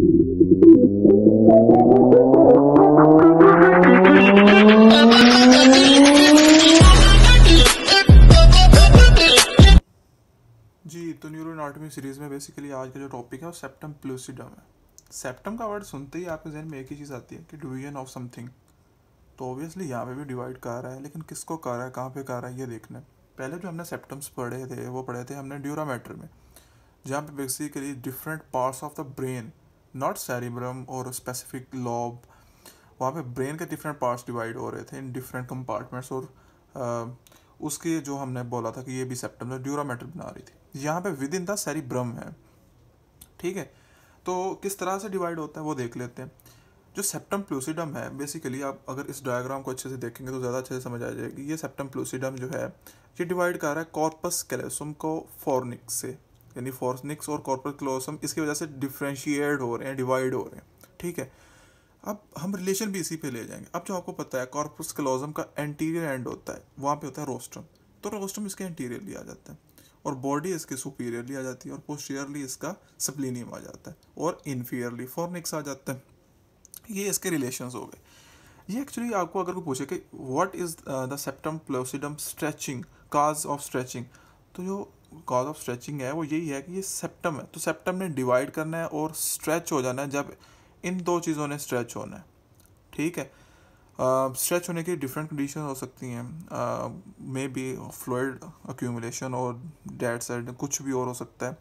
जी तो नाटमी सीरीज़ में बेसिकली आज का जो टॉपिक है वो सेप्टम प्लूसिडम है सेप्टम का वर्ड सुनते ही आपके जहन में एक ही चीज़ आती है कि डिवीजन ऑफ समथिंग तो ऑब्वियसली यहाँ पे भी डिवाइड कर रहा है लेकिन किसको कर रहा है कहाँ पे कर रहा है ये देखना है पहले जो हमने सेप्टम्स पढ़े थे वो पढ़े थे हमने ड्यूरामेटर में जहाँ पे basically different parts of the brain not cerebrum और स्पेसिफिक लॉब वहाँ पे ब्रेन के डिफरेंट पार्ट्स डिवाइड हो रहे थे इन डिफरेंट कंपार्टमेंट्स और आ, उसके जो हमने बोला था कि ये भी सेप्टम मेटर बना रही थी यहाँ पे विद इन द सेरिब्रम है ठीक है तो किस तरह से डिवाइड होता है वो देख लेते हैं जो सेप्टम प्लूसिडम है बेसिकली आप अगर इस डायग्राम को अच्छे से देखेंगे तो ज़्यादा अच्छे से समझ आ जाएगी ये सेप्टम प्लूसिडम जो है ये डिवाइड कर रहा है कॉर्पस कैलेसम को फॉर्निक से यानी फॉर्सनिक्स और कॉर्पोरेट क्लोसम इसकी वजह से डिफ्रेंशिएट हो रहे हैं डिवाइड हो रहे हैं ठीक है अब हम रिलेशन भी इसी पे ले जाएंगे अब जो आपको पता है कॉर्पस क्लोजम का एंटीरियर एंड होता है वहाँ पे होता है रोस्ट्रम तो रोस्ट्रम इसके एंटीरियर लिया जाता है और बॉडी इसके सुपीरियरली आ जाती है और पोस्टीरियरली इसका सप्लिनियम आ जाता है और इन्फीरियरली फॉर्निक्स आ जाते हैं ये इसके रिलेशन हो गए ये एक्चुअली आपको अगर कोई पूछे कि what is the septum pellucidum stretching cause of stretching तो जो कॉज ऑफ स्ट्रेचिंग है वो यही है कि ये सेप्टम है तो सेप्टम ने डिवाइड करना है और स्ट्रेच हो जाना है जब इन दो चीज़ों ने स्ट्रेच होना है ठीक है स्ट्रेच uh, होने की डिफरेंट कंडीशन हो सकती हैं मे बी फ्लोइड अक्यूमुलेशन और डेड साइड कुछ भी और हो सकता है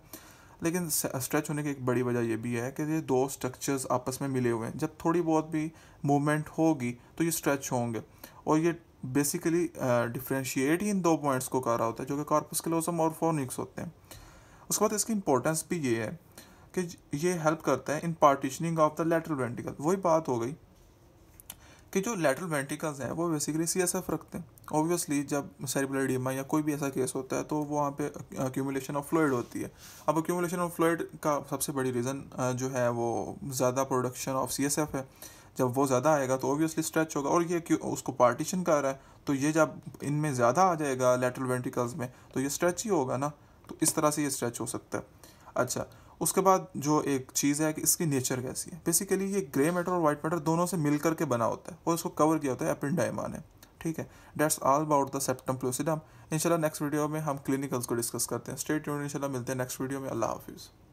लेकिन स्ट्रेच होने की एक बड़ी वजह यह भी है कि ये दो स्ट्रक्चर्स आपस में मिले हुए हैं जब थोड़ी बहुत भी मूवमेंट होगी तो ये स्ट्रेच होंगे और ये बेसिकली डिफ्रेंशिएट ही इन दो पॉइंट्स को कर रहा होता है जो कि कॉर्पस्किलोसम और फोनिक्स होते हैं उसके बाद इसकी इंपॉर्टेंस भी ये है कि ये हेल्प करता है in partitioning of the lateral ventricle वही बात हो गई कि जो लेटरल वेंटिकल्स हैं वो बेसिकली सी एस एफ रखते हैं ऑब्वियसली जब सेरिबुलर डीमा या कोई भी ऐसा केस होता है तो वहाँ पे अक्यूमुलेशन ऑफ फ्लोइड होती है अब अक्यूमुलेशन ऑफ फ्लोइड का सबसे बड़ी रीज़न uh, जो है वो ज़्यादा production of C S F है जब वो ज़्यादा आएगा तो ओबियसली स्ट्रेच होगा और ये उसको पार्टीशन कर रहा है तो ये जब इनमें ज़्यादा आ जाएगा लेटरल वेंटिकल्स में तो ये स्ट्रेच ही होगा ना तो इस तरह से ये स्ट्रेच हो सकता है अच्छा उसके बाद जो एक चीज़ है कि इसकी नेचर कैसी है बेसिकली ये ग्रे मैटर और वाइट मैटर दोनों से मिल करके बना होता है और इसको कवर किया होता है एपिनडाइमा ने ठीक है that's all about the septum pellucidum इंशाल्लाह नेक्स्ट वीडियो में हम क्लिनिकल्स को डिस्कस करते हैं स्टेट यून इंशाल्लाह मिलते हैं नेक्स्ट वीडियो में अल्लाह हाफिज़